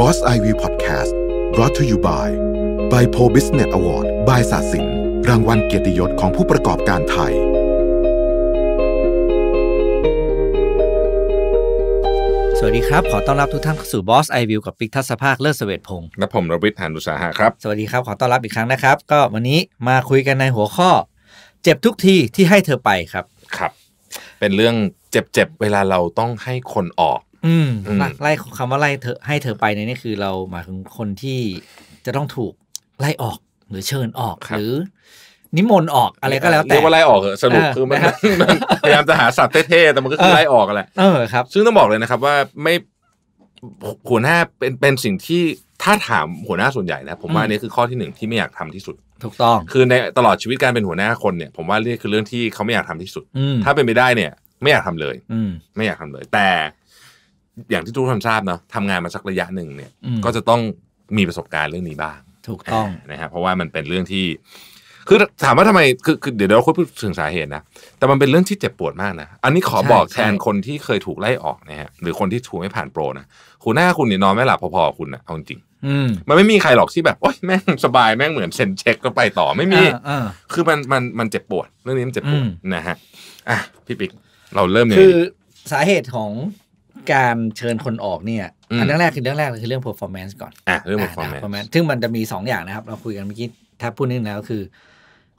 Boss i v Podcast brought to you by b y p o Business Award by ศาสินรางวัลเกียรติยศของผู้ประกอบการไทย สวัสดีครับ ขอต้อนรับทุกท่านเข้าสู่ Boss i v ีกับปิกทัศภาคเลิศเสวตพงศ์และผมรวิทย์หานุสาหะครับ สวัสดีครับ ขอต้อนรับอีกครั้งนะครับ ก็วันนี้มาคุยกันในหัวข้อ เจ็บทุกทีที่ให้เธอไปครับครับ เป็นเรื่องเจ็บๆเวลาเราต้องให้คนออกอืมไล่คำว่าไล่เธอให้เธอไปในนี่คือเราหมายถึงคนที่จะต้องถูกไล่ออกหรือเชิญออก หรือ นิมนต์ออกอะไรก็แล้ว แต่เรียกว่าไล่ออกเหอสรุปคือมันพยายามจะหาสัตว์เท่ๆแต่มันก็คือไล่ออกแหละเออครับซึ่งต้องบอกเลยนะครับว่าไม่หัวหน้าเป็นเป็นสิ่งที่ถ้าถามหัวหน้าส่วนใหญ่นะ ผมว่านี่คือข้อที่หนึ่งที่ไม่อยากทำที่สุด ถูกต้อง คือในตลอดชีวิตการเป็นหัวหน้าคนเนี่ย ผมว่านี่คือเรื่องที่เขาไม่อยากทำที่สุดถ้าเป็นไปได้เนี่ย ไม่อยากทำเลย อืไม่อยากทำเลย แต่อย่างที่ทุกานทราบเนาะทำงานมาสักระยะหนึ่งเนี่ย ก็จะต้องมีประสบการณ์เรื่องนี้บ้างถูกต้องนะฮะเพราะว่ามันเป็นเรื่องที่ คือถามว่าทำไมคือคือ เดี๋ยวเราคุยถึงสาเหตุนะ แต่มันเป็นเรื่องที่เจ็บปวดมากนะ อันนี้ขอบอกแทนคนที่เคยถูกไล่ออกนะฮะหรือคนที่ถูกไม่ผ่านโปรนะคุณหน้าคุณเนี่ยนอนไม่หลับพอๆคุณนะเอาจริงมันไม่มีใครหรอกที่แบบโอ๊ยแม่งสบายแม่งเหมือนเซ็นเช็คก็ไปต่อไม่มีอคือมันมันมันเจ็บปวด เรื่องนี้มันเจ็บปวดนะฮะอ่ะพี่ปิ๊กเราเริ่มเนยคือสาเหตุของการเชิญคนออกเนี่ยอันแรกคือเรื่องแรกคือเรื่อง performance ก่อนอ่ะเรื่อง performance ซึ่งมันจะมี2อย่างนะครับ เราคุยกันเมื่อกี้ ถ้าพูดนิดแล้วคือ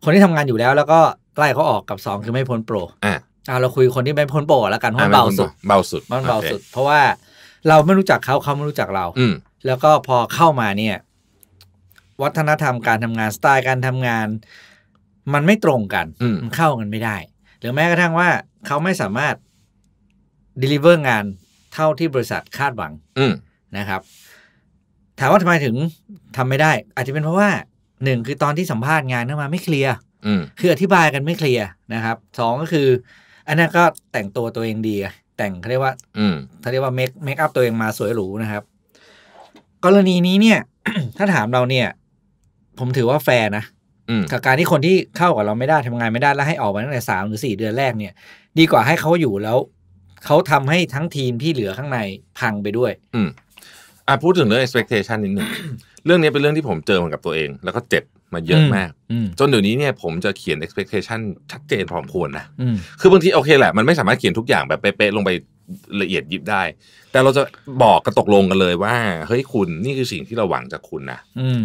คนที่ทำงานอยู่แล้ว แล้วก็ไล่เขาออกกับ2คือไม่พ้นโปรอ่ะเราคุยคนที่ไม่พ้นโปรแล้วกันเพราะเบาสุดเบาสุด มันเบาสุด เพราะว่าเราไม่รู้จักเขา เขาไม่รู้จักเรา แล้วก็พอเข้ามาเนี่ย วัฒนธรรมการทำงานสไตล์การทำงาน มันไม่ตรงกัน มันเข้ากันไม่ได้ หรือแม้กระทั่งว่าเขาไม่สามารถ deliver งานเท่าที่บริษัทคาดหวังนะครับ ถามว่าทำไมถึงทำไม่ได้ อาจจะเป็นเพราะว่าหนึ่งคือตอนที่สัมภาษณ์งานเข้ามาไม่เคลียร์คืออธิบายกันไม่เคลียร์นะครับสองก็คือ อันนั้นก็แต่งตัวตัวเองดีแต่งเขาเรียกว่าเขาเรียกว่าเมคเมคอัพตัวเองมาสวยหรูนะครับ กรณีนี้เนี่ย ถ้าถามเราเนี่ย ผมถือว่าแฟร์นะกับการที่คนที่เข้ากับเราไม่ได้ทำงานไม่ได้แล้วให้ออกมาตั้งแต่สามหรือสี่เดือนแรกเนี่ย ดีกว่าให้เขาอยู่แล้วเขาทำให้ทั้งทีมที่เหลือข้างใน พังไปด้วย อืมอ่ะพูดถึงเรื่อง expectation นิดหนึ่งเรื่องนี้เป็นเรื่องที่ผมเจอเหมือนกับตัวเอง แล้วก็เจ็บมาเยอะมากจนเดี๋ยวนี้เนี่ยผมจะเขียน expectation ชัดเจนพอควรนะคือบางทีโอเคแหละมันไม่สามารถเขียนทุกอย่างแบบเป๊ะ ๆ ลงไปละเอียดยิบได้ แต่เราจะบอกกระตกลงกันเลยว่า เฮ้ยคุณนี่คือสิ่งที่เราหวังจากคุณนะ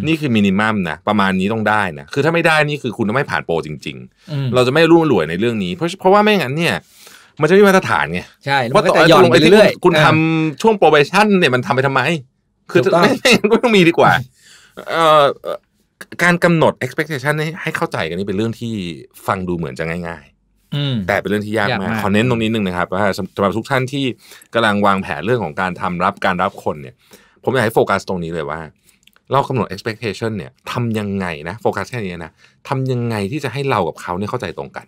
นี่คือมินิมัมนะประมาณนี้ต้องได้นะ คือถ้าไม่ได้นี่คือคุณต้องไม่ผ่านโปรจริงๆ เราจะไม่รุ่มรวยในเรื่องนี้เพราะเพราะว่าไม่งั้นเนี่ยมันจะมีมาตรฐานไง ใช่ ว่าต่อหย่อนไปเรื่อยคุณทำช่วงโปรเบชั่นเนี่ยมันทำไปทำไม คือไม่ไม่ต้องมีดีกว่าเอ่อการกำหนด expectation ให้เข้าใจกันนี่เป็นเรื่องที่ฟังดูเหมือนจะง่ายๆ แต่เป็นเรื่องที่ยากมาก ขอเน้นตรงนี้หนึ่งนะครับว่าสำหรับทุกท่านที่กำลังวางแผนเรื่องของการทำรับการรับคนเนี่ย ผมอยากให้โฟกัสตรงนี้เลยว่าเรากำหนด expectation เนี่ยทำยังไงนะ โฟกัสแค่นี้นะทำยังไงที่จะให้เรากับเขาเนี่ยเข้าใจตรงกัน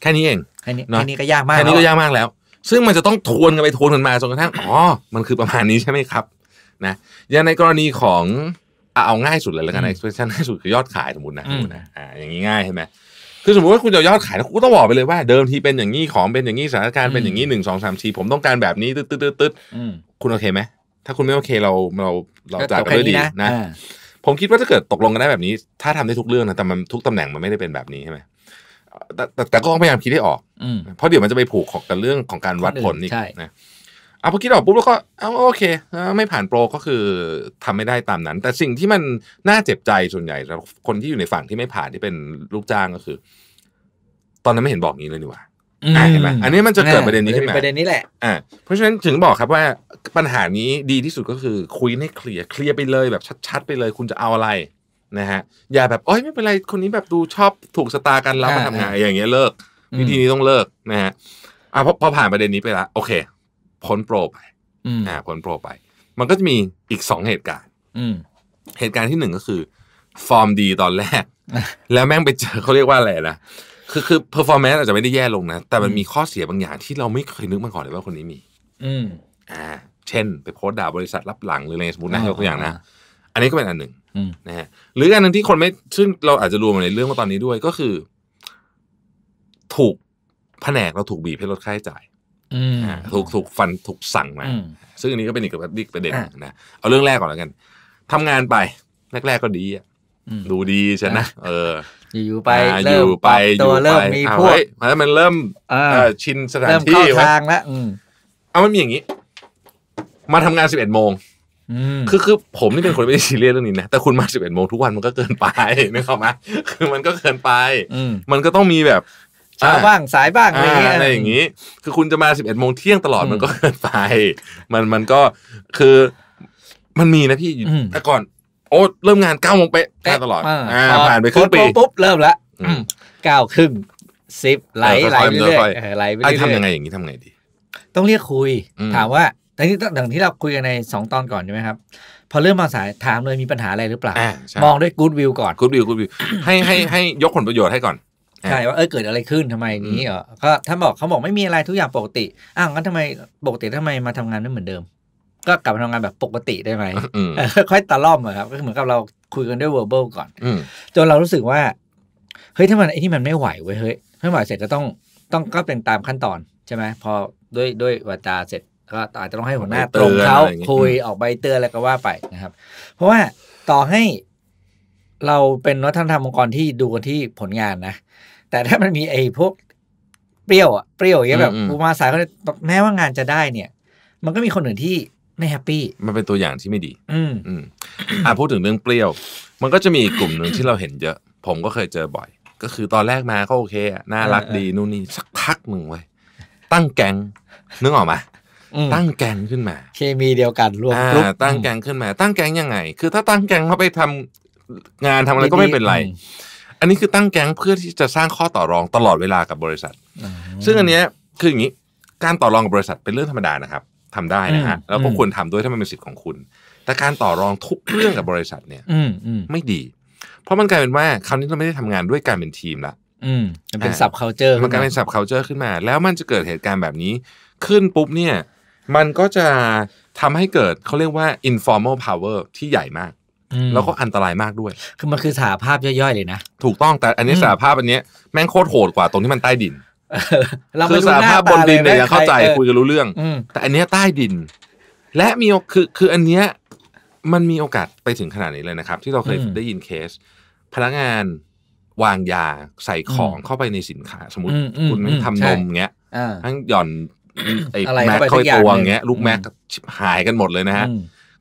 แค่นี้เองแค่นี้แค่นี้ก็ยากมากแค่นี้ก็ยากมากแล้ว ซึ่งมันจะต้องทวนกันไปทวนกันมาจนกระทั่ง อ๋อ มันคือประมาณนี้ใช่ไหมครับ นะ อย่างในกรณีของเอาง่ายสุดเลยแล้วกัน expression ง่ายสุดคือยอดขายสมมตินะสมมตินะอ่าอย่างนี้ง่ายใช่ไหมคือสมมติว่าคุณจะยอดขายคุณต้องบอกไปเลยว่า เดิมทีเป็นอย่างนี้ของเป็นอย่างนี้สถานการณ์เป็นอย่างนี้หนึ่งสองสามสี่ผมต้องการแบบนี้ตืดตืดตืดคุณโอเคไหมถ้าคุณไม่โอเคเราเราเราจากกันด้วยดีนะ ผมคิดว่าถ้าเกิดตกลงกันได้แบบนี้ ถ้าทำได้ทุกเรื่องนะแต่มันทุกตำแหน่งมันไม่ได้เป็นแบบนี้ใช่ไหมแต่แต่ก็ต้องพยายามคิดให้ออกเพราะเดี๋ยวมันจะไปผูกของกับเรื่องของการวัดผลนี่นะเอาพอคิดออกปุ๊บแล้วก็เอาโอเคไม่ผ่านโปรก็คือ ทำไม่ได้ตามนั้น แต่สิ่งที่มันน่าเจ็บใจส่วนใหญ่คนที่อยู่ในฝั่งที่ไม่ผ่านที่เป็นลูกจ้างก็คือ ตอนนั้นไม่เห็นบอกงี้เลยนี่ว่าเห็นไหมอันนี้มันจะเกิดประเด็นนี้ขึ้นมาประเด็นนี้แหละอ่าเพราะฉะนั้นถึงบอกครับว่าปัญหานี้ดีที่สุดก็คือ คุยให้เคลียร์เคลียร์ไปเลยแบบชัด ๆไปเลย คุณจะเอาอะไรนะฮะอย่าแบบโอ้ยไม่เป็นไรคนนี้แบบดูชอบถูกสตาร์กันแล้วมาทำงาน อย่างเงี้ยเลิก วิธีนี้ต้องเลิกนะฮะอ่ะพอผ่านประเด็นนี้ไปละ โอเคพ้นโปรไปอ่าพ้นโปรไป มันก็จะมีอีกสองเหตุการณ์เหตุการณ์ที่หนึ่งก็คือ ฟอร์มดีตอนแรก แล้วแม่งไปเจอเขาเรียกว่าอะไรนะ คือ คือเพอร์ฟอร์แมนซ์อาจจะไม่ได้แย่ลงนะ แต่มันมีข้อเสียบางอย่างที่เราไม่เคยนึกมาก่อนเลยว่าคนนี้มี อืมอ่าเช่นไปโพสต์ด่าบริษัทรับหลังหรืออะไรสมมตินะยกตัวอย่างนะอันนี้ก็เป็นอันหนึ่งนะฮะหรืออันหนึ่งที่คนไม่ซึ่งเราอาจจะรวมในเรื่องมาตอนนี้ด้วยก็คือ ถูกแผนกเราถูกบีบให้ลดค่าใช้จ่ายถูกถูกฟันถูกสั่งมา ซึ่งอันนี้ก็เป็นอีกประเด็นนะเอาเรื่องแรกก่อนแล้วกัน ทำงานไปแรก ๆก็ดีอ่ะดูดีใช่นะเอออยู่ไปอยู่ไปอยู่มมีพวกแล้วมันเริ่มชินสถานที่เริ่มเข้าทางแล้วเอามันมีอย่างนี้ มาทำงานสิบเอ็ดโมงคือคือผมนี่เป็นคนไม่ได้ซีเรียสเรื่องนี้นะแต่คุณมาสิบเอ็ดโมงทุกวันมันก็เกินไปนึออกไหมาคือมันก็เกินไปมันก็ต้องมีแบบช้าบ้างสายบ้างอะไรเงี้ยอย่างนี้ คือคุณจะมาสิบเอ็ดโมงเที่ยงตลอดมันก็เกินไป มันมันก็คือ มันมีนะพี่แต่ก่อน โอ้เริ่มงานเก้าโมงเป๊ะตลอดอ่าผ่านไปครึ่งปีปุ๊บเริ่มละเก้าครึ่งสิบไหลไหลเรื่อยไหลไปเรื่อยทำยังไงอย่างนี้ทำไงดี ต้องเรียกคุยถามว่าแต่ที่ต่างที่เราคุยกันใน 2 ตอนก่อนใช่ไหมครับพอเริ่มมาสายถามเลยมีปัญหาอะไรหรือเปล่ามองด้วยกู๊ดวิวก่อนกู๊ดวิวกู๊ดวิวให้ให้ให้ยกผลประโยชน์ให้ก่อนใช่ว่าเออเกิดอะไรขึ้นทำไมนี้เออก็ท่านบอกเขาบอกไม่มีอะไรทุกอย่างปกติอ้าวงั้นทำไมปกติทำไมมาทำงานไม่เหมือนเดิม ก็กลับมาทำงานแบบปกติได้ไหมค่อยตะล่อมครับก็เหมือนกับเราคุยกันด้วยเ v e r b บลก่อนจนเรารู้สึกว่าเฮ้ยถ้ามันไอ้นี่มันไม่ไหวเว้ยเฮ้ยไม่ไหวเสร็จก็ต้องต้องก็เป็นตามขั้นตอนใช่ไหมพอด้วยด้วยวาจาเสร็จก็อาจจะต้องให้หัวหน้าตรงเขาคุยออกใบเตือนอะไรก็ว่าไปนะครับ เพราะว่าต่อให้ เราเป็นวัฒนธรรมองค์กรที่ดูกันที่ผลงานนะ แต่ถ้ามันมีไอ้พวก เปรี้ยวอะเปรี้ยวอย่างแบบกูมาสายเขาแม้ว่างานจะได้เนี่ย มันก็มีคนอื่นที่ไม่แฮปปี้ มันเป็นตัวอย่างที่ไม่ดี อืมอ่าพูดถึงเรื่องเปรี้ยว มันก็จะมีกลุ่มหนึ่งที่เราเห็นเยอะ ผมก็เคยเจอบ่อย ก็คือตอนแรกมาก็โอเคน่ารักดีนู่นนี่สักพักหนึ่งเว้ยตั้งแกงนึกออกไหมตั้งแกงขึ้นมา เคมีเดียวกันรวมกลุ่มตั้งแกงขึ้นมา ตั้งแกงยังไง คือถ้าตั้งแกงเขาไปทำงานทำอะไรก็ไม่เป็นไรอันนี้คือตั้งแกงเพื่อที่จะสร้างข้อต่อรองตลอดเวลากับบริษัทซึ่งอันนี้คืออย่างนี้ การต่อรองกับบริษัทเป็นเรื่องธรรมดานะครับ ทำได้นะฮะแล้วก็ควรทำด้วยถ้ามันเป็นสิทธิ์ของคุณ แต่การต่อรองทุกเรื่องกับบริษัทเนี่ยไม่ดี เพราะมันกลายเป็นว่าคราวนี้เราไม่ได้ทำงานด้วยการเป็นทีมละมันเป็นสับเคาเจอร์มันกลายเป็นสับเคาเจอร์ขึ้นมา แล้วมันจะเกิดเหตุการณ์แบบนี้ขึ้นปุ๊บเนี่ยมันก็จะทำให้เกิดเขาเรียกว่า informal power ที่ใหญ่มาก แล้วก็อันตรายมากด้วย คือมันคือสาภาพย่อยๆ เลยนะ ถูกต้อง แต่อันนี้สาภาพอันนี้ แม่งโคตรโหดกว่าตรงที่มันใต้ดิน คือสาภาพบนดินเนี่ยยังเข้าใจ คุยกันรู้เรื่อง แต่อันนี้ใต้ดิน และมีคือ คืออันเนี้ยมันมีโอกาสไปถึงขนาดนี้เลยนะครับ ที่เราเคยได้ยินเคส พนักงานวางยาใส่ของเข้าไปในสินค้า สมมติคุณม่ทำนมเงี้ยทั้งหย่อนไอ้แม็กค่อยตัวงเงี้ยลูกแม็กหายกันหมดเลยนะฮะ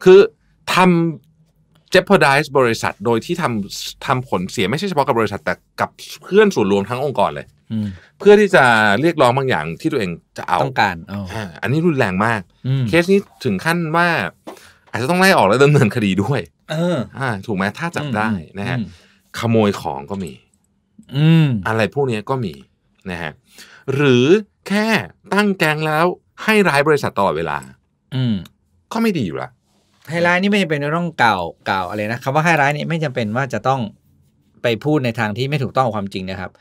คือทำ j e o พอ r d ด z e บริษัทโดยที่ทำทำผลเสีย ไม่ใช่เฉพาะกับบริษัทแต่กับเพื่อนส่วนรวมทั้งองค์กรเลยเพื่อที่จะเรียกร้องบางอย่างที่ตัวเองจะเอาต้องการอันนี้รุนแรงมาก เคสนี้ถึงขั้นว่า อาจจะต้องไล่ออกแล้วดำเนินคดีด้วย เออถูกไหมถ้าจับได้นะฮะขโมยของก็มี อืมอะไรพวกนี้ก็มีนะฮะหรือแค่ตั้งแกงแล้วให้ร้ายบริษัทตลอดเวลา อืม ก็ไม่ดีอยู่ละให้ร้ายนี่ไม่จำเป็นต้องกล่าวกล่าวอะไรนะคำว่าให้ร้ายนี่ไม่จำเป็นว่าจะต้องไปพูดในทางที่ไม่ถูกต้องความจริงนะครับ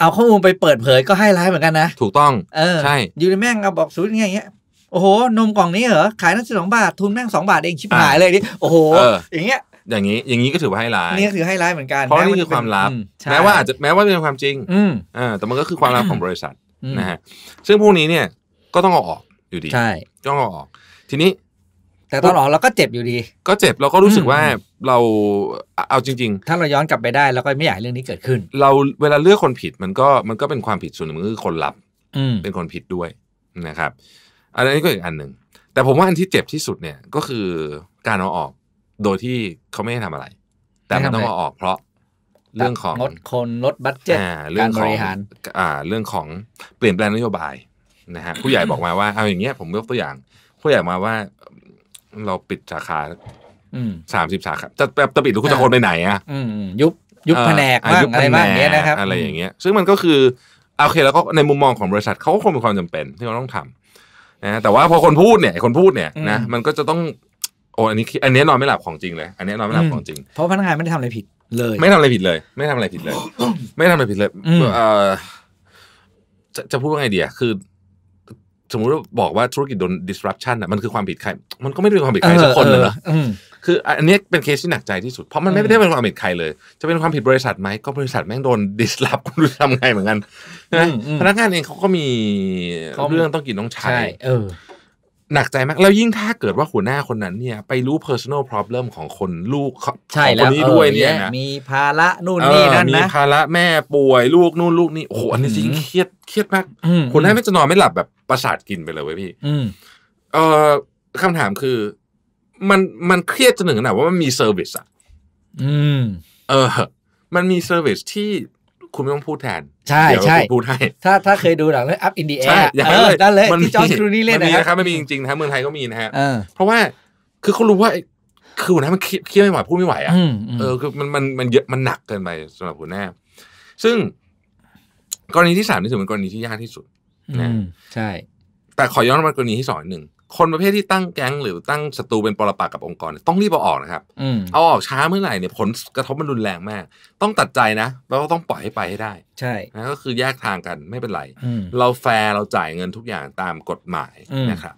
เอาข้อมูลไปเปิดเผยก็ให้ร้ายเหมือนกันนะถูกต้อง เออใช่อยู่ในแม่งเอาบอกสูตรอย่างเงี้ยโอ้โห นมกล่องนี้เหรอขายตั้งสิบสองบาททุนแม่งสองบาทเองชิบหายเลยนี่โอ้โหอย่างเงี้ยอย่างนี้ อย่างนี้ก็ถือว่าให้ร้ายนี่ก็ถือให้ร้ายเหมือนกันเพราะนี่คือความลับแม้ว่าอาจจะแม้ว่าเป็นความจริง อืมอ่าแต่มันก็คือความลับของบริษัทนะฮะซึ่งพวกนี้เนี่ยก็ต้องเอาออกอยู่ดี ใช่ต้องเอาออก ทีนี้ แต่ตอนออกเราก็เจ็บอยู่ดี ก็เจ็บเราก็รู้สึกว่าเราเอาจริงๆถ้าเราย้อนกลับไปได้เราก็ไม่อยากเรื่องนี้เกิดขึ้น เราเวลาเลือกคนผิดมันก็มันก็เป็นความผิดส่วนหนึ่งคือคนรับเป็นคนผิดด้วยนะครับอันนี้ก็อีกอันหนึ่งแต่ผมว่าอันที่เจ็บที่สุดเนี่ยก็คือการเอาออกโดยที่เขาไม่ได้ทำอะไร แต่มันต้องเอาออกเพราะเรื่องของลดคนลดบัตเจ็ตการบริหารอ่าเรื่องของเปลี่ยนแปลงนโยบายนะฮะผู้ใหญ่บอกมาว่าเอาอย่างเงี้ยผมยกตัวอย่าง ผู้ใหญ่มาว่าเราปิดสาขาสามสิบสาขาจะจะปิดหรืคุะคนไปไหนอ่ะยุบยุบแผนกาอะไรบ้างเงี้ยนะครับอะไรอย่างเงี้ย ซึ่งมันก็คือ โอเคแล้วก็ในมุมมองของบริษัทเขาก็คงมีความจำเป็นที่เขาต้องทำนะแต่ว่าพอคนพูดเนี่ยคนพูดเนี่ยนะมันก็จะต้อง โอ้อันนี้อันนี้นอนไม่หลับของจริงเลยอันนี้นอนไม่หลับของจริงเพราะพนักงานไม่ได้ทำอะไรผิดเลยไม่ทำอะไรผิดเลย ไม่ทำอะไรผิดเลยไม่ทำอะไรผิดเลยอืเออจะจะพูดว่าไงเดียคือสมมติว่าบอกว่าธุรกิจโดน disruption อ่ะมันคือความผิดใคร มันก็ไม่ได้เป็นความผิดใครสักคนเลยเนอะอคือ อันนี้เป็นเคสที่หนักใจที่สุดเพราะมันไม่ได้เป็นความผิดใคร เลย จะเป็นความผิดบริษัทไหมก็บริษัทแม่งโดน disrupt คุณรู้ทำไงเหมือนกันพนักงานเองเขาก็มีเรื่องต้องกินต้องใช้ใชเหนักใจมาก แล้วยิ่งถ้าเกิดว่าหัวหน้าคนนั้นเนี่ย ไปรู้ personal problem ของคนลูกของคนนี้ด้วยเนี่ยนะมีภาระนู่นนี่นั่นนะมีภาระแม่ป่วยลูกนู่นลูกนี่โอ้โห อันนี้จริงเครียดเครียดมากหัวหน้าไม่จะนอนไม่หลับแบบประสาทกินไปเลยเว้ยพี่เออคำถามคือ มันมันเครียดจนถึงขนาดว่ามันมีเซอร์วิสอ่ะเออมันมีเซอร์วิสที่คุณไม่ต้องพูดแทนใช่ใช่พูดให้ถ้าถ้าเคยดูหนังเรื่องอัพอินดีแอร์ใอ่นัานเลยที่จอร์จครูนี่เล่นนะครับไม่มีจริงๆนะเมืองไทยก็มีนะฮะเพราะว่าคือเขารู้ว่า คือหัวหน้ามันเครียดไม่ไหว พูดไม่ไหวอ่ะเออคือมันมันมันเยอะ มันหนักเกินไปสำหรับหัวหน้าซึ่ง กรณีที่สามนี่ถือเป็นกรณีที่ยากที่สุดนะใช่ แต่ขอย้อนมากรณีที่สองหนึ่งคนประเภทที่ตั้งแก๊งหรือตั้งศัตรูเป็นปรปักกับองค์กร ต้องรีบเอาออกนะครับเอาออกช้าเมื่อไหร่เนี่ยผลกระทบมันรุนแรงมาก ต้องตัดใจนะ แล้วก็ต้องปล่อยให้ไปให้ได้ ใช่นะก็คือแยกทางกันไม่เป็นไรเราแฟร์เราจ่ายเงินทุกอย่างตามกฎหมายนะครับ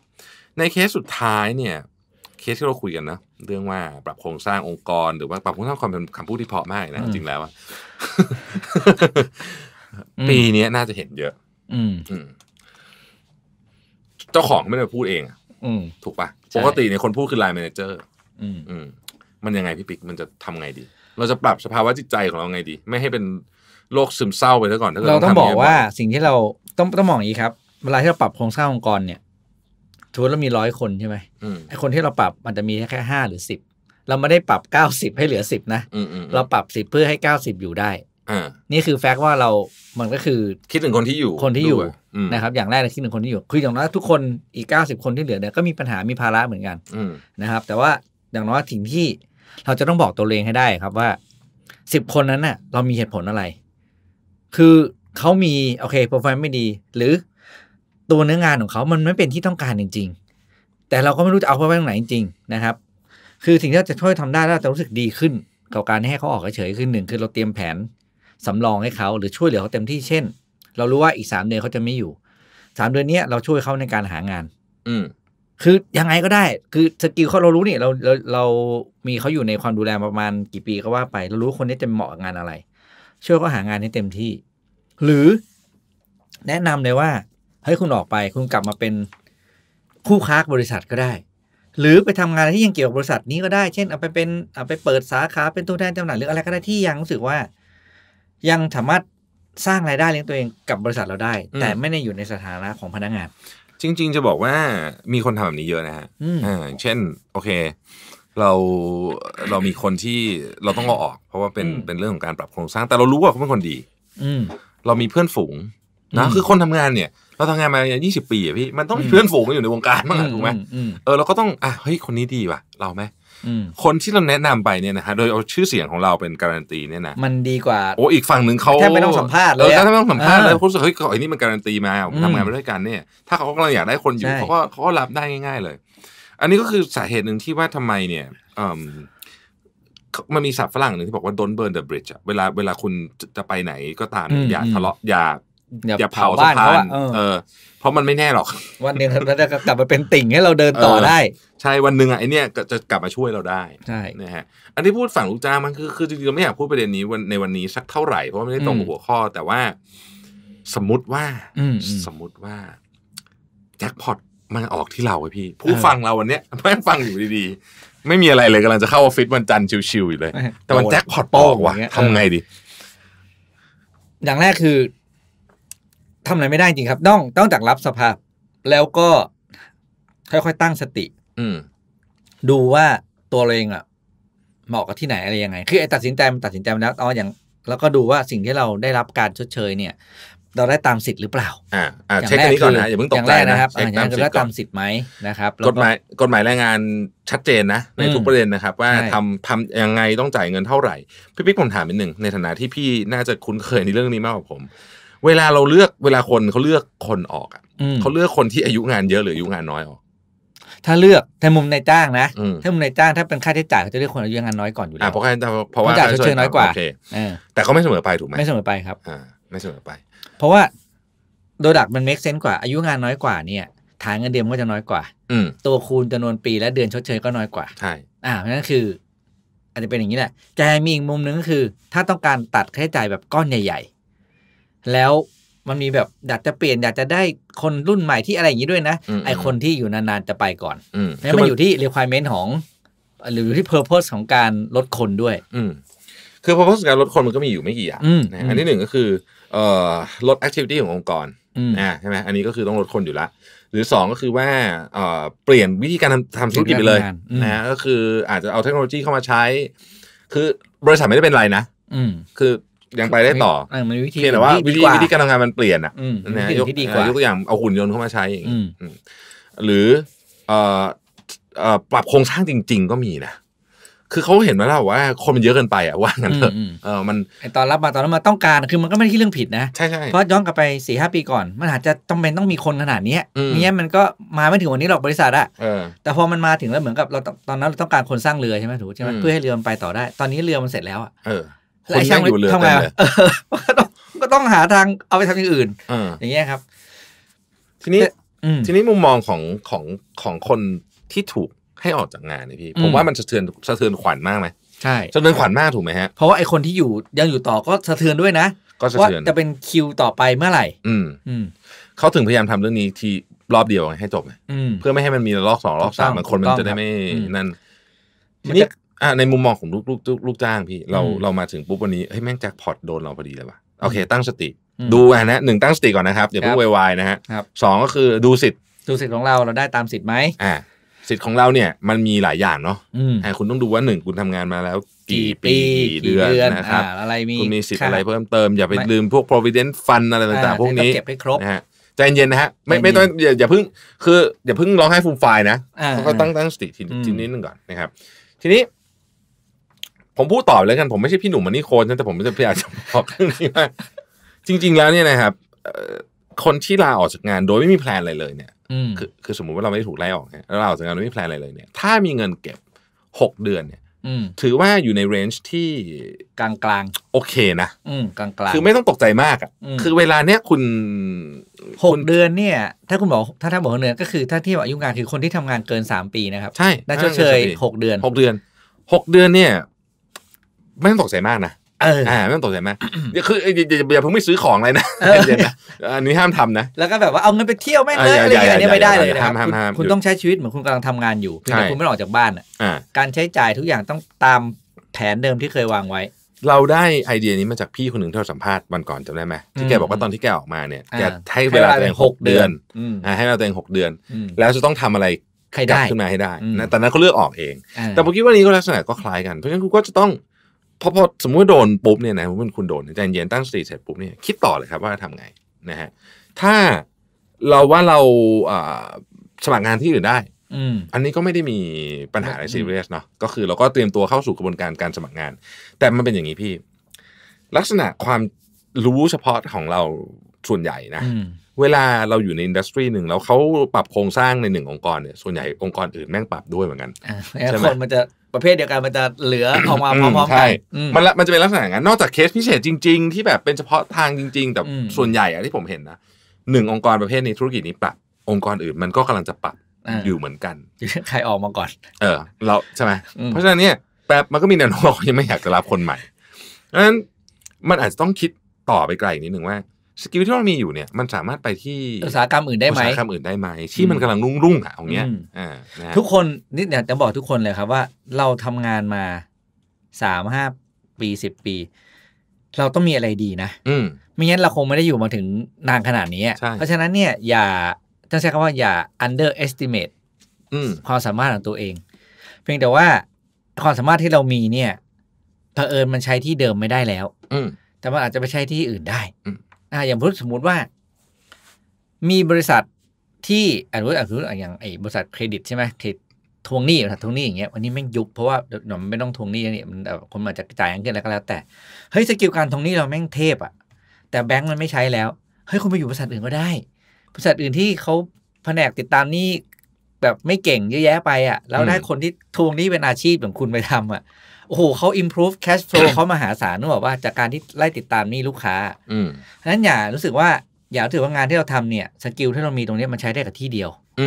ในเคสสุดท้ายเนี่ย เคสที่เราคุยกันนะเรื่องว่าปรับโครงสร้างองค์กรหรือว่าปรับโครงสร้างความเป็นคำพูดที่เพาะมากนะจริงแล้วปีนี้น่าจะเห็นเยอะ อืมจ้าของไม่ได้พูดเองถูกปะปกติเนี่ยคนพูดคือไลน์แมเนเจอร์มันยังไงพี่ปิ๊กมันจะทำไงดี เราจะปรับสภาวะจิตใจของเราไงดี ไม่ให้เป็นโรคซึมเศร้าไปซะก่อนเราต้องบอกว่าสิ่งที่เราต้องต้องมองอย่างนี้ครับ เวลาที่เราปรับโครงสร้างองค์กรเนี่ยทมดเรามีร้อยคนใช่ไหมไอคนที่เราปรับมันจะมีแค่ห้าหรือสิบเราไม่ได้ปรับเก้าสิบให้เหลือสิบนะ เราปรับสิบเพื่อให้เก้าสิบอยู่ได้นี่คือแฟกต์ว่าเรามันก็คือคิดถึงคนที่อยู่คนที่อยู่นะครับอย่างแรกเลยคิดถึงคนที่อยู่คืออย่างน้อยทุกคนอีกเก้าสิบคนที่เหลือเนี่ยก็มีปัญหามีภาระเหมือนกันนะครับ แต่ว่าอย่างน้อยสิ่งที่เราจะต้องบอกตัวเองให้ได้ครับว่าสิบคนนั้นน่ะ เรามีเหตุผลอะไร คือเขามีโอเคโปรไฟล์ไม่ดี หรือตัวเนื้องานของเขามันไม่เป็นที่ต้องการจริง ๆ แต่เราก็ไม่รู้จะเอาไปไไปตรงไหนจริงๆนะครับ คือสิ่งที่เราจะช่วยทำได้เราจะรู้สึกดีขึ้นกับการให้เขาออกเฉยขึ้นหนึ่งคือเราเตรียมแผนสำรองให้เขาหรือช่วยเหลือเขาเต็มที่เช่น เรารู้ว่าอีกสามเดือนเขาจะไม่อยู่สามเดือนนี้เราช่วยเขาในการหางาน อืคือ ยังไงก็ได้ คือสกิลเขาเรารู้นี่เราเราเรามีเขาอยู่ในความดูแล ประมาณกี่ปีก็ว่าไปเรารู้คนนี้จะเหมาะงานอะไร ช่วยเขาหางานให้เต็มที่ หรือแนะนำเลยว่าเฮ้ยคุณออกไปคุณกลับมาเป็นคู่ค้าบริษัทก็ได้ หรือไปทำงานที่ยังเกี่ยวกับบริษัทนี้ก็ได้เช่นเอาไปเป็นเอาไปเปิดสาขาเป็นตัวแทนจำหน่ายหรืออะไรก็ได้ที่ยังรู้สึกว่ายังสามารถสร้างรายได้เลี้ยงตัวเองกับบริษัทเราได้ แต่ไม่ได้อยู่ในสถานะของพนักงาน จริงๆ จะบอกว่ามีคนทำแบบนี้เยอะนะฮะเช่นโอเค เราเรามีคนที่เราต้องเอาออก เพราะว่าเป็นเป็นเรื่องของการปรับโครงสร้าง แต่เรารู้ว่าเขาเป็นคนดีเรามีเพื่อนฝูงนะคือคนทำงานเนี่ยเราทำงานมายี่สิบปีอะพี่มันต้องมีเพื่อนฝูงอยู่ในวงการบ้างถูกไหมเออเราก็ต้องอ่ะเฮ้ยคนนี้ดีว่ะ เราไหมคนที่เราแนะนำไปเนี่ยนะฮะโดยเอาชื่อเสียงของเราเป็นการันตีเนี่ยนะมันดีกว่าโอ้อีกฝั่งหนึ่งเขาแทบไม่ต้องสัมภาษณ์เลยแทบไม่ต้องสัมภาษณ์เลยรู้สึกเฮ้ยไอ้นี่มันการันตีมาทำงานมาด้วยกันเนี่ย ถ้าเขากำลังอยากได้คนอยู่เขาก็เขาก็รับได้ง่ายๆเลย อันนี้ก็คือสาเหตุหนึ่งที่ว่าทำไมเนี่ยมันมีศัพท์ฝรั่งหนึ่งที่บอกว่า don't burn the bridge อะเวลาเวลาคุณจะไปไหน ก็ตามอย่าทะเลาะอย่าอย่าเผาบ้านเขาอะเออเพราะมันไม่แน่หรอกวันหนึ่งมันจะกลับมาเป็นติ่งให้เราเดินต่อได้ ใช่ วันหนึ่งไอเนี้ยจะกลับมาช่วยเราได้ ใช่ นะฮะ อันที่พูดฝั่งลูกจ้างมันคือ คือจริงๆเราไม่อยากพูดประเด็นนี้วันในวันนี้ สักเท่าไหร่เพราะไม่ได้ตรงหัวข้อ แต่ว่า สมมติว่าสมมติว่า แจ็คพอตมันออกที่เราไอพี่ ผู้ฟังเราวันเนี้ยแม่งฟังอยู่ดีๆไม่มีอะไรเลยกำลังจะเข้าออฟฟิศวันจันทร์ชิวๆอยู่เลย แต่วันแจ็คพอตปอกว่ะทำไงดี อย่างแรกคือทำอะไรไม่ได้จริงครับ ต้องต้องจักรับสภาพ แล้วก็ค่อยๆ ตั้งสติ อืดูว่าตัวเราเองอะเหมาะกับที่ไหน อะไรยังไง คือไอ้ตัดสินใจมันตัดสินใจมาแล้วอ๋ออย่างแล้วก็ดูว่าสิ่งที่เราได้รับการชดเชยเนี่ย เราได้ตามสิทธิ์หรือเปล่า อ่า อ่าเช็คตรงนี้ก่อนนะอย่าเพิ่งตกใจนะครับอเช็คย่างแรตามกสิทธิ์ไตามสิทธิ์ไหมนะครับกฎหมายกฎหมายแรงงานชัดเจนนะในทุกประเด็นนะครับ ว่าทำทำทำยังไงต้องจ่ายเงินเท่าไหร่พี่ปิ๊กผมถามนิดหนึ่งในฐานะที่พี่น่าจะคุ้นเคยในเรื่องนี้มากกว่าผมเวลาเราเลือกเวลาคนเขาเลือกคนออกอ่ะเขาเลือกคนที่อายุงานเยอะหรืออายุงานน้อยออกถ้าเลือกในมุมในจ้างนะถ้ามุมในจ้างถ้าเป็นค่าใช้จ่ายเขาจะเลือกคนอายุงานน้อยก่อนอยู่แล้วเพราะค่าใช้จ่ายเพราะว่าค่าใช้จ่ายน้อยกว่าแต่เขาไม่เสมอไปถูกไหมไม่เสมอไปครับ อ่า ไม่เสมอไป เพราะว่า โดยดักมันเมคเซนต์กว่า อายุงานน้อยกว่าเนี่ยฐานเงินเดือนก็จะน้อยกว่า อืตัวคูณจำนวนปีและเดือนชดเชยก็น้อยกว่าใช่อ่าเพราะนั้นคืออาจจะเป็นอย่างนี้แหละแต่มีอีกมุมหนึ่งก็คือ ถ้าต้องการตัดค่าใช้จ่ายแบบก้อนใหญ่ ๆแล้วมันมีแบบอยากจะเปลี่ยนอยากจะได้คนรุ่นใหม่ที่อะไรอย่างนี้ด้วยนะไอคนที่อยู่นานๆจะไปก่อนแล้วมันอยู่ที่ requirement ของ หรืออยู่ที่ purpose ของการลดคนด้วย อืคือ purpose การลดคนมันก็มีอยู่ไม่กี่อย่างอันที่หนึ่งก็คือเอ่อลด activity ขององค์กรอ่าใช่ไหมอันนี้ก็คือต้องลดคนอยู่ละหรือสองก็คือว่าเอ่อ เปลี่ยนวิธีการทำธุรกิจไปเลยนะ ก็คือ อาจจะเอาเทคโนโลยีเข้ามาใช้ คือบริษัทไม่ได้เป็นไรนะคือยังไปได้ต่อ มันวิธีเพียงแต่ว่าวิธีวิธีการทำงานมันเปลี่ยนอ่ะนะยกตัวอย่างเอาหุ่นยนต์เข้ามาใช้อย่างี้หรือปรับโครงสร้างจริงๆ ก็มีนะคือเขาเห็นมาแล้วว่าคนมันเยอะเกินไปอ่ะว่างั้นเถอะเออ มันตอนรับมาตอนนั้นมาต้องการคือมันก็ไม่ได้คิดเรื่องผิดนะใช่ใช่เพราะย้อนกลับไปสี่ห้าปีก่อน มันอาจจะจาเป็นต้องมีคนขนาดนี้เนี้ยมันก็มาไม่ถึงวันนี้หรอกบริษัทอะแต่พอมันมาถึงแล้วเหมือนกับเราตอนนั้นเราต้องการคนสร้างเรือใช่ไหมถูกใช่ไหมเพื่อให้เรือมันไปต่อได้ตอนนี้เรือมันเสร็จแล้วอ่ะคนนั่งอยู่เรือทำไงก็ต้องก็ต้องหาทางเอาไปทำอย่างอื่นอย่างเงี้ยครับ ทีนี้ทีนี้มุมมองของของของคนที่ถูกให้ออกจากงานนี่พี่ ผมว่ามันสะเทือนสะเทือนขวัญมากไหมใช่สะเทือนขวัญมากถูกไหมฮะเพราะว่าไอคนที่อยู่ยังอยู่ต่อก็สะเทือนด้วยนะก็สะเทือนจะเป็นคิวต่อไปเมื่อไหร่ อืม อืมเขาถึงพยายามทำเรื่องนี้ทีรอบเดียวให้จบเพื่อไม่ให้มันมีรอบสองรอบสามมันคนมันจะได้ไม่นั่นทีนี้อ่าในมุมมองของลูกลูกลูกจ้างพี่เราเรามาถึงปุ๊บวันนี้ เฮ้ย แม่งแจ็คพอตโดนเราพอดีเลยว่ะโอเค ตั้งสติดูะนะหนึ่งตั้งสติก่อนนะครับอย่าเพิ่งวายนะฮะสองก็คือดูสิทธิ์ดูสิทธิ์ของเราเราได้ตามสิทธิ์ไหมอ่าสิทธิ์ของเราเนี่ยมันมีหลายอย่างเนาะอ่าคุณต้องดูว่าหนึ่งคุณทำงานมาแล้ว กี่ปีกี่เดือนนะครับอะไรมีคุณมีสิทธิ์อะไรเพิ่มเติม อย่าไปลืมพวก provident fund อะไรต่างๆพวกนี้เก็บให้ครบนะฮะจเย็นนะฮะไม่ไม่ต้องอย่าอย่าเพิ่งคืออย่าเพิ่งร้องไห้ฟูมไฟนะก็ตั้งตั้งสติทีน้หนึงก่อนนะครับ ทีนี้ผมพูดต่อเลยกันผมไม่ใช่พี่หนุ่มมันนี่โคนะแต่ผมจะพยายามจะบอกเรื่องนี้ว่าจริงๆแล้วเนี่ยนะครับคนที่ลาออกจากงานโดยไม่มีแพลนอะไรเลยเนี่ยคือคือสมมุติว่าเราไม่ได้ถูกไล่ออกเราลาออกจากงานโดยไม่มีแพลนอะไรเลย เนี่ย ถ้ามีเงินเก็บหกเดือนเนี่ยถือว่าอยู่ในเรนจ์ที่กลางกลางโอเคนะกลางกลางคือไม่ต้องตกใจมากอ่ะคือเวลาเนี้ยคุณหกเดือนเนี่ย ถ้าคุณบอกถ้าถ้าบอกเนือก็คือถ้าที่อายุงานคือคนที่ทำงานเกินสามปีนะครับใช่ได้ชดเชยหกเดือนหกเดือนหกเดือนเนี่ยไม่ต้องตกใจมากนะเอออ่าไม่ต้องตกใจมากคืออย่าเพิ่งไม่ซื้อของเลยนะอันนี้ห้ามทำนะ แล้วก็แบบว่าเอาเงินไปเที่ยวไม่เลยอะไรอย่างเงี้ยไม่ได้เลยนะครับคุณต้องใช้ชีวิตเหมือนคุณกำลังทำงานอยู่แต่คุณไม่ออกจากบ้านอ่ะ การใช้จ่ายทุกอย่างต้องตามแผนเดิมที่เคยวางไว้ เราได้ไอเดียนี้มาจากพี่คนหนึ่งที่เราสัมภาษณ์วันก่อนจำได้ไหมที่แกบอกว่าตอนที่แกออกมาเนี่ย แกให้เวลาตัวเองหกเดือนอ่าให้เวลาตัวเองหกเดือน แล้วจะต้องทำอะไรใลัได้ขึ้นมาให้ได้นะแต่นั้นเขาเลือกออกเอง แต่ผมคิดว่านี้ก็ลักษณะก็คล้ายกันเพราะฉะนั้นคุณก็จะต้องพอพอสมมุติโดนปุ๊บเนี่ยนะมันคุณโดนใจเย็นตั้งสติเสร็จปุ๊บเนี่ยคิดต่อเลยครับว่าทำไง นะฮะถ้าเราว่าเราสมัครงานที่อื่นได้อันนี้ก็ไม่ได้มีปัญหาอะไรซีเรียสเนาะก็คือเราก็เตรียมตัวเข้าสู่กระบวนการการสมัครงาน แต่มันเป็นอย่างนี้พี่ ลักษณะความรู้เฉพาะของเราส่วนใหญ่นะเวลาเราอยู่ในอินดัสทรีหนึ่งแล้วเขาปรับโครงสร้างในหนึ่งองค์กรเนี่ยส่วนใหญ่องค์กรอื่นแม่งปรับด้วยเหมือนกัน่คนมันจะประเภทเดียวกันมันจะเหลือออกมาพร้อมๆกันมันมันจะเป็นลักษณะอย่างนั้นนอกจากเคสพิเศษจริงๆ ที่แบบเป็นเฉพาะทางจริงๆแต่ส่วนใหญ่อะที่ผมเห็นนะหนึ่งองค์กรประเภทนี้ธุรกิจนี้ปรับองค์กรอื่นมันก็กำลังจะปรับอยู่เหมือนกันใครออกมาก่อนเออเราใช่ไหมเพราะฉะนั้นเนี่ยแป๊บมันก็มีแนวโน้มยังไม่อยากจะรับคนใหม่ดังนั้นมันอาจจะต้องคิดต่อไปไกลนิดหนึ่งว่าสกิลที่เรามีอยู่เนี่ยมันสามารถไปที่อุตสาหกรรมอื่นได้ไหมอุตสาหกรรมอื่นได้ไหมที่มันกำลังรุ่งรุ่งอ่ะของเนี้ยทุกคนนี่เนี่ยจะบอกทุกคนเลยครับ ว่าเราทำงานมาสามห้าปีสิบปี เราต้องมีอะไรดีนะอืไม่งั้นเราคงไม่ได้อยู่มาถึงนานขนาดนี้เพราะฉะนั้นเนี่ยอย่าต้องใช้คำว่าอย่า underestimate ความสามารถของตัวเอง เพียงแต่ว่าความสามารถที่เรามีเนี่ยเผอิญมันใช้ที่เดิมไม่ได้แล้ว อืแต่มันอาจจะไปใช้ที่อื่นได้อ่าอย่างสมมติว่า มีบริษัทที่อันนู้อันนู้อย่างไอ้บริษัทเครดิตใช่ไหมเครดทวงหนี้บริษัททวงหนี้อย่างเงี้ยวันนี้แม่งยุบเพราะว่าหนอมไม่ต้องทวงหนี้แล้วนี่มันคนมาจะจ่ายเงินอะไรก็แล้วแต่เฮ้ยสกิลการทวงหนี้เราแม่งเทพอ่ะแต่แบงก์มันไม่ใช้แล้วเฮ้ยคุณไปอยู่บริษัทอื่นก็ได้ บริษัทอื่นที่เขาแผนกติดตามหนี้ แบบไม่เก่งเยอะแยะไปอ่ะแล้วได้คนที่ทวงหนี้เป็นอาชีพอย่างคุณไปทำอ่ะโอ้โหเขา improve cash flow เขามาหาศาลนึกบอกว่าจากการที่ไล่ติดตามนี่ลูกค้า อืมนั้นอย่ารู้สึกว่า อย่าถือว่างานที่เราทำเนี่ยสกิลที่เรามีตรงนี้มันใช้ได้กับที่เดียว อื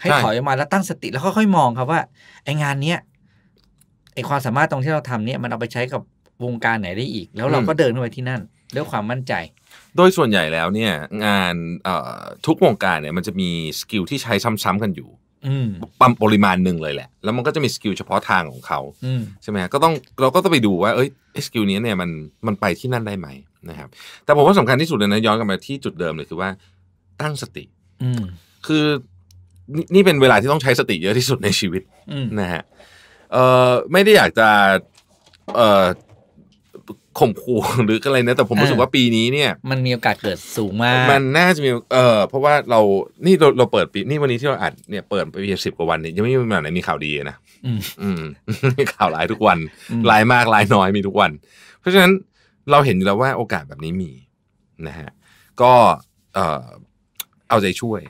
ให้ถอยมาแล้วตั้งสติแล้วค่อยๆ มองครับว่า ไองานเนี้ยไอความสามารถตรงที่เราทำเนี่ย มันเอาไปใช้กับวงการไหนได้อีก แล้วเราก็เดินไปที่นั่นด้วยความมั่นใจ โดยส่วนใหญ่แล้วเนี่ย งานทุกวงการเนี่ยมันจะมีสกิลที่ใช้ซ้ำๆกันอยู่ปั๊มปริมาณหนึ่งเลยแหละ แล้วมันก็จะมีสกิลเฉพาะทางของเขาใช่ไหมก็ต้องเราก็ต้องไปดูว่า เอ้ยสกิลนี้เนี่ยมันมันไปที่นั่นได้ไหมนะครับแต่ผมว่าสำคัญที่สุดเลยนะย้อนกลับมาที่จุดเดิมเลยคือว่าตั้งสติอืคือนี่เป็นเวลาที่ต้องใช้สติเยอะที่สุดในชีวิตนะฮะไม่ได้อยากจะ เข่มขู่หรืออะไรนะ แต่ผมรู้สึกว่าปีนี้เนี่ยมันมีโอกาสเกิดสูงมาก มันน่าจะมีเออเพราะว่าเรานี่เราเราเปิดปีนี่วันนี้ที่เราอัดเนี่ยเปิดไปเพียงสิบกว่าวันเนี่ยยังไม่มีแบบไหนมีข่าวดีนะอืมข่าวหลายทุกวันหลายมากหลายน้อยมีทุกวัน เพราะฉะนั้นเราเห็นอยู่แล้วว่าโอกาสแบบนี้มีนะฮะก็เออเอาใจช่วย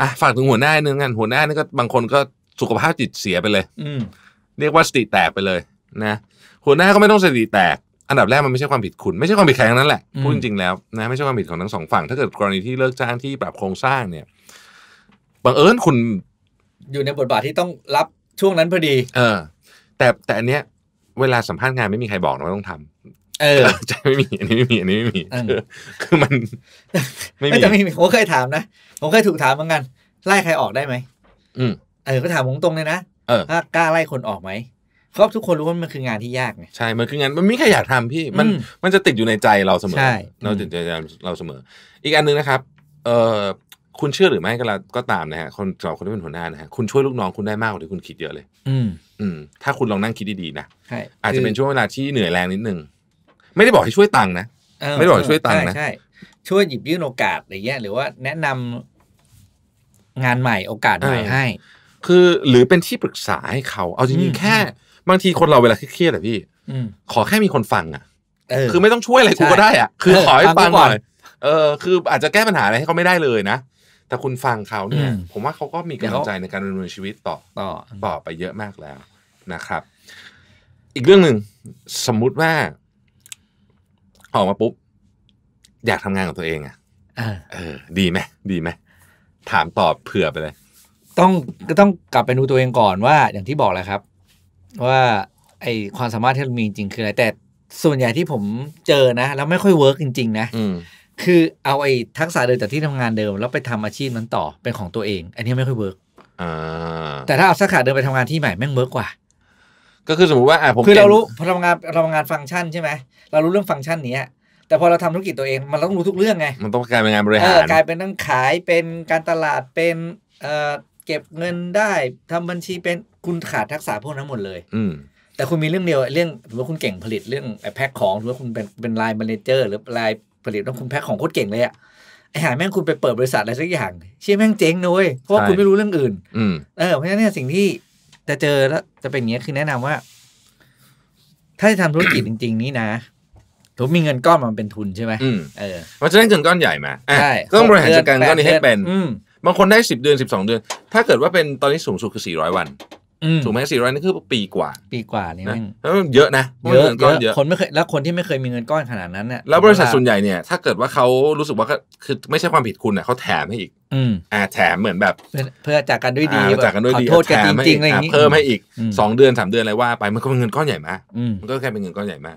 อ่ะฝากถึงหัวหน้านึงงานหัวหน้านี่ก็บางคนก็สุขภาพจิตเสียไปเลย อืเรียกว่าสติแตกไปเลย นะ หัวหน้าก็ไม่ต้องสติแตกอันดับแรกมันไม่ใช่ความผิดคุณ ไม่ใช่ความผิดใครทั้งนั้นแหละ พูดจริงแล้วนะไม่ใช่ความผิดของทั้งสองฝั่งถ้าเกิดกรณีที่เลิกจ้างที่ปรับโครงสร้างเนี่ยบังเอิญคุณอยู่ในบทบาทที่ต้องรับช่วงนั้นพอดี เออ แต่แต่อันเนี้ย เวลาสัมภาษณ์งานไม่มีใครบอกนะว่าต้องทำ เออ จะไม่มีอันนี้ไม่มีอันนี้ไม่มีคือมันไม่มีแต่ไม่มีผมเคยถามนะผมเคยถูกถามเหมือนกันไล่ใครออกได้ไหมอืมเออ ก็ถามตรงๆเลยนะเออถ้ากล้าไล่คนออกไหมก็ทุกคนรู้ว่ามันคืองานที่ยากไงใช่ มันคืองานมันไม่ใครอยากทำพี่มันมันจะติดอยู่ในใจเราเสมอใช่เราติดใจเราเสมอ อีกอันนึงนะครับเออคุณเชื่อหรือไม่ก็แล้วก็ตามนะฮะคนสองคนที่เป็นหัวหน้านะฮะคุณช่วยลูกน้องคุณได้มากกว่าที่คุณคิดเยอะเลย อืมอืมถ้าคุณลองนั่งคิดดีๆนะใช่อาจจะเป็นช่วงเวลาที่เหนื่อยแรงนิดนึงไม่ได้บอกให้ช่วยตังค์นะไม่ได้บอกให้ช่วยตังค์นะใช่ช่วยหยิบยื่นโอกาสอะไรเงี้ยหรือว่าแนะนำงานใหม่โอกาสใหม่ให้ คือหรือเป็นที่ปรึกษาให้เขาเอาจริงๆแค่บางที คนเราเวลาเครียดๆอะพี่ขอแค่มีคนฟังอ่ะคือไม่ต้องช่วยอะไรกูก็ได้อ่ะคือขอให้ฟังหน่อยเออ คืออาจจะแก้ปัญหาอะไรให้เขาไม่ได้เลยนะ แต่คุณฟังเขาเนี่ย ผมว่าเขาก็มีกำลังใจในการดำเนินชีวิตต่อต่อไปเยอะมากแล้วนะครับ อีกเรื่องหนึ่ง สมมุติว่าออกมาปุ๊บ อยากทำงานกับตัวเอง อ่ะ เออดีไหมดีไหมถามตอบเผื่อไปเลย ต้องก็ต้องกลับไปดูตัวเองก่อนว่าอย่างที่บอกแหละครับว่าไอความสามารถที่เรามีจริง คืออะไรแต่ส่วนใหญ่ที่ผมเจอนะ แล้วไม่ค่อยเวิร์กจริงๆ นะคือเอาไอ้ทักษะเดิมจากที่ทำงานเดิม แล้วไปทำอาชีพนั้นต่อเป็นของตัวเอง อันนี้ไม่ค่อยเวิร์กแต่ถ้าเอาทักษะเดิมไปทำงานที่ใหม่แม่งเวิร์กกว่า ก็คือสมมติว่าอ่ะผมคือเรารู้พอทำงานเราทำงานฟังก์ชันใช่ไหมเรารู้เรื่องฟังก์ชันนี้แต่พอเราทำธุรกิจตัวเองมันต้องรู้ทุกเรื่องไงมันต้องกลายเป็นงานบริหารกลายเป็นต้องขายเป็นการตลาดเป็นเก็บเงินได้ทำบัญชีเป็นคุณขาดทักษะพวกนั้นหมดเลย อืแต่คุณมีเรื่องเดียวเรื่องถือว่าคุณเก่งผลิตเรื่องแพ็คของหรือว่าคุณเป็นเป็นไลน์บมินเจอร์หรือไลน์ผลิตแล้วคุณแพ็คของโคตรเก่งเลยอะไอหาแม่งคุณไปเปิดบริษัทอะไรสักอย่างเชี่ยแม่งเจ๊งนุเ้ยเพราะคุณไม่รู้เรื่องอื่นเออ เพราะฉะนั้นเนี่ยสิ่งที่ จะเจอแล้วจะเป็นอย่างนี้คือแนะนำว่า ถ้าจะทำธุรกิจจริงๆนี้นะถูกมีเงินก้อนมันเป็นทุนใช่ไหมเออเพราะฉะนั้นเงินก้อนใหญ่มาใช่ต้องบริหารจัดการก้อนนี้ให้เป็นบางคนได้สิบเดือนสิบสองเดือน ถ้าเกิดว่าเป็นตอนนี้สูงสุดคือสี่ร้อยวันสูงไหมสี่ร้อยนี่คือปีกว่า ปีกว่าเนี่ยแล้วเยอะนะเยอะเยอะคนไม่เคยแล้วคนที่ไม่เคยมีเงินก้อนขนาดนั้นเนี่ยแล้วบริษัทส่วนใหญ่เนี่ยถ้าเกิดว่าเขารู้สึกว่าก็คือไม่ใช่ความผิดคุณอ่ะเขาแถมให้อีกอ่าแถมเหมือนแบบ เพื่อจากกันด้วยดีจากกันด้วยดีขอโทษกันจริง ๆ อะไรอย่างนี้เพิ่มให้อีกสองเดือนสามเดือนอะไรว่าไปมันก็เป็นเงินก้อนใหญ่มากมันก็แค่เป็นเงินก้อนใหญ่มาก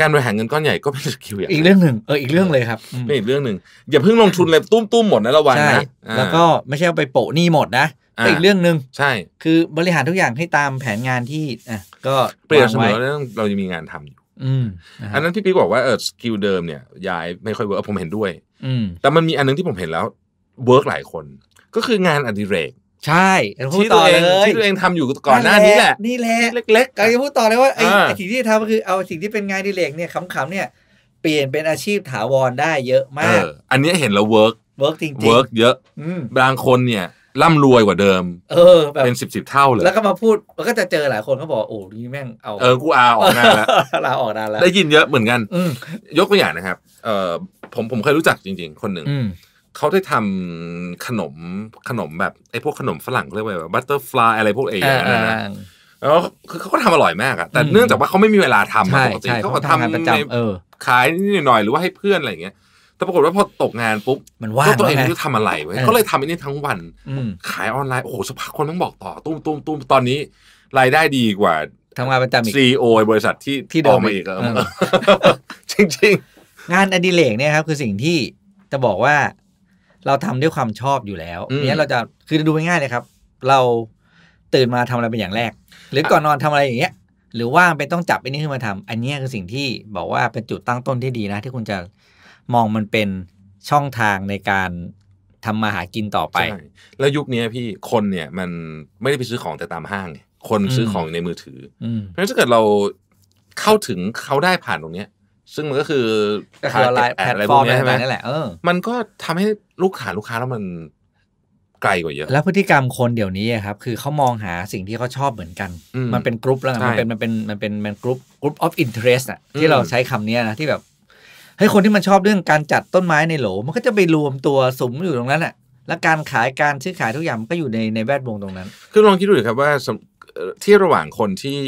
การบริหารเงินก้อนใหญ่ ก็เป็นสกิลอย่างอีกเรื่องหนึ่งเอออีกเรื่องเลยครับเป็นอีกเรื่องหนึ่งอย่าเพิ่งลงทุนเลยตุ้มตุ้มหมดนะระวังนะแล้วก็ไม่ใช่ไปโปะหนี้หมดนะเป็นอีกเรื่องหนึ่งใช่ คือบริหารทุกอย่างให้ตามแผนงานที่อ่ะก็เปลี่ยนเสมอเรื่องเราจะมีงานทำอยู่อันนั้นพี่ปี๊บอกว่าเออสกิลเดิมเนี่ยย้ายไม่ค่อยเวิร์กผมเห็นด้วยอืแต่มันมีอันนึงที่ผมเห็นแล้วเวิร์กหลายคนก็คืองานอดิเรกใช่พูดต่อเลย ที่ตัวเองทำอยู่ก่อนหน้านี้แหละนี่แหละเล็ก ๆก็จะพูดต่อเลยว่าไอ้สิ่งที่ทำก็คือเอาสิ่งที่เป็นงานดีเล็กเนี่ยขำๆเนี่ย เปลี่ยนเป็นอาชีพถาวรได้เยอะมากอันนี้เห็นแล้วเวิร์กเวิร์กจริงๆเวิร์กเยอะบางคนเนี่ยร่ำรวยกว่าเดิม เออแบบเป็นสิบสิบเท่าเลย แล้วก็มาพูดมันก็จะเจอหลายคนเขาบอกโอ้นี่แม่งเอาเออกูอาออกนานแล้วลาออกนานแล้ว ได้ยินเยอะเหมือนกันยกตัวอย่างนะครับเออผมผมเคยรู้จักจริง ๆคนหนึ่งเขาได้ทำขนมขนมแบบไอ้พวกขนมฝรั่งเรียกว่าบัตเตอร์ฟลายอะไรพวกเองนะแล้วคือเขาก็ทำอร่อยมากอะแต่เนื่องจากว่าเขาไม่มีเวลาทำปกติเขาก็ทำในขายนิดหน่อยหรือว่าให้เพื่อนอะไรอย่างเงี้ยแต่ปรากฏว่าพอตกงานปุ๊บมันว่าตัวเองไม่รู้ทำอะไรไว้ก็เลยทำอันนี้ทั้งวัน ขายออนไลน์โอ้โหสภาพคนต้องบอกต่อตุ้มตุ้มตุ้มตอนนี้ รายได้ดีกว่าทำงานประจำอีกซีโอบริษัทที่ที่ออกมาอีกจริงจริงงานอดิเรกเนี่ยครับคือสิ่งที่จะบอกว่าเราทำด้วยความชอบอยู่แล้วเนี้ยเราจะคือดูง่ายๆเลยครับ เราตื่นมาทำอะไรเป็นอย่างแรก หรือก่อนนอนทำอะไรอย่างเงี้ย หรือว่าเป็นต้องจับไอ้นี่ขึ้นมาทำ อันนี้คือสิ่งที่บอกว่าเป็นจุดตั้งต้นที่ดีนะที่คุณจะมองมันเป็นช่องทางในการทำมาหากินต่อไปแล้วยุคนี้พี่คนเนี่ยมันไม่ได้ไปซื้อของแต่ตามห้าง คนซื้อของในมือถือเพราะฉะนั้นถ้าเกิดเราเข้าถึงเขาได้ผ่านตรงเนี้ยซึ่งมันก็คือคาไลน์แพลตฟอร์มใช่ไหมนี่แหละเออมันก็ทำให้ลูกค้าลูกค้าแล้วมัน ไกลกว่าเยอะ แล้วพฤติกรรมคนเดี๋ยวนี้ครับ คือเขามองหาสิ่งที่เขาชอบเหมือนกัน มันเป็นกรุ๊ปแล้วมันเป็นมันเป็นมันเป็นมันกรุ๊ปกรุ๊ปออฟอินเทรสอะที่เราใช้คำเนี้ยนะ ที่แบบ ให้คนที่มันชอบเรื่องการจัดต้นไม้ในโหลมันก็จะไปรวมตัวสุมอยู่ตรงนั้นและและการขายการซื้อขายทุกอย่างก็อยู่ในในแวดวงตรงนั้น คือลองคิดดูครับว่าที่ระหว่างคนที่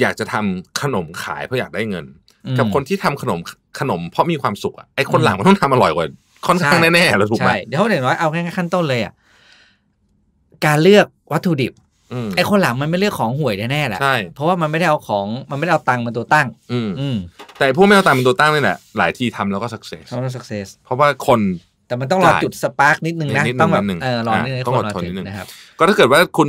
อยากจะทำขนมขายเพราะอยากได้เงิน กับคนที่ทำขนมขนมเพราะมีความสุขอ่ะไอคนหลังมันต้องทำอร่อยกว่าค่อนข้างแน่ๆแล้วถูกไหมเดี๋ยวเขาเยวน้อยเอาแค่ขั้นต้นเลยอ่ะการเลือกวัตถุดิบไอคนหลังมันไม่เลือกของห่วยแน่ๆแหละเพราะว่ามันไม่ได้เอาของมันไม่ได้เอาตังค์มาตัวตั้ง อืแต่พวกไม่เอาตังค์เป็นตัวตั้งนี่แหละหลายที่ทำแล้วก็สักเซสทำแล้วสักเซสเพราะว่าคนแต่มันต้องรอจุดสปาร์กนิดนึงนะต้องแบบเออรอนิดนึงต้องอดทนนิดนึงนะครับก็ถ้าเกิดว่าคุณ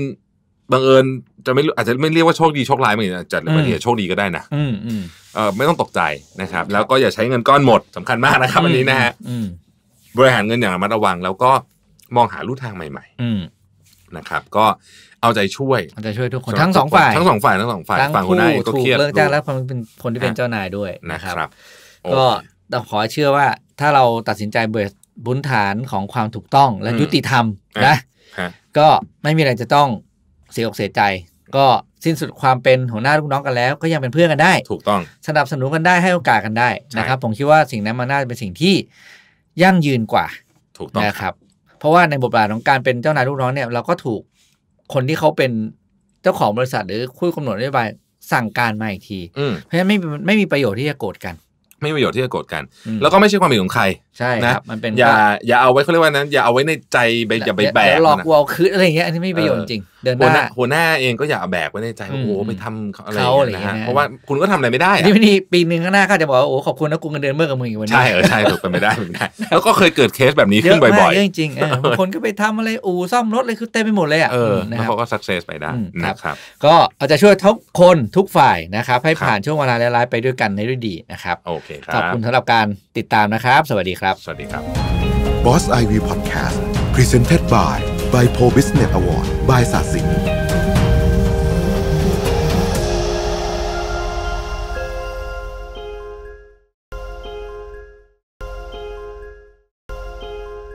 บังเอิญจะไม่อาจจะไม่เรียกว่าโชคดี โชคร้ายมันจัดหรือบางทีโชคดีก็ได้นะเออไม่ต้องตกใจนะครับ แล้วก็อย่าใช้เงินก้อนหมด สำคัญมากนะครับอันนี้นะฮะบริหารเงินอย่างระมัดระวัง แล้วก็มองหาลู่ทางใหม่ๆนะครับ ก็เอาใจช่วยเอาใจช่วยทุกคนทั้งสองฝ่ายทั้งสองฝ่ายทั้งสองฝ่ายฝั่งคนนายก็เครียดเลิกจ้างแล้วเป็นคนที่เป็นเจ้านายด้วยนะครับ ก็ต้องขอเชื่อว่าถ้าเราตัดสินใจเบิดบุญฐานของความถูกต้อง และยุติธรรมนะก็ไม่มีอะไรจะต้องเสียอกเสียใจ ก็สิ้นสุดความเป็นหัวหน้าลูกน้องกันแล้ว ก็ยังเป็นเพื่อนกันได้ ถูกต้องสนับสนุนกันได้ให้โอกาสกันได้นะครับผมคิดว่าสิ่งนั้นมันน่าจะเป็นสิ่งที่ยั่งยืนกว่า ถูกต้องนะครับ เพราะว่าในบทบาทของการเป็นเจ้านายลูกน้องเนี่ยเราก็ถูกคนที่เขาเป็นเจ้าของบริษัทหรือคู่กำหนดนโยบายสั่งการมาอีกที เพราะฉะนั้นไม่ไม่มีประโยชน์ที่จะโกรธกัน ไม่มีประโยชน์ที่จะโกรธกัน แล้วก็ไม่ใช่ความผิดของใคร ใช่นะมันเป็นอย่าอย่าเอาไว้เขาเรียกว่านั้น อย่าเอาไว้ในใจไปอย่าไปแบกหลอกวอลคืออะไรเงี้ยอันนี้ไม่มีประโยชน์จริงเดินหน้าหัวหน้าเองก็อย่าแบกไว้ในใจว่าโอ้ไปทำอะไรนะฮะเพราะว่าคุณก็ทำอะไรไม่ได้ที่ไม่ดีปีนึ่งข้างหน้าก็จะบอกว่าโอ้ขอบคุณนะกูเงินเดือนเมื่อกับมึงอีกวันนี้ใช่เออใช่ถูกเป็นไม่ได้เปมืไม่ได้ แล้วก็เคยเกิดเคสแบบนี้ขึ้นบ่อยๆเยอะจริงๆบางคนก็ไปทำอะไรอู่ซ่อมรถเลยคือเต็มไปหมดเลยอ่ะแล้วเขาก็สักเซสไปได้นะครับก็อาจะช่วยทุกคนทุกฝ่ายนะครับ ให้ผ่านช่วงเวลาร้ายๆไปด้วยกันในด้วยดีนะครับโอเคครับ ขอบคุณสำหรับการติดตามนะครับ สวัสดีครับสวัสดีครับ Boss IV Podcast Presented by by p o Business Award by ศาสิง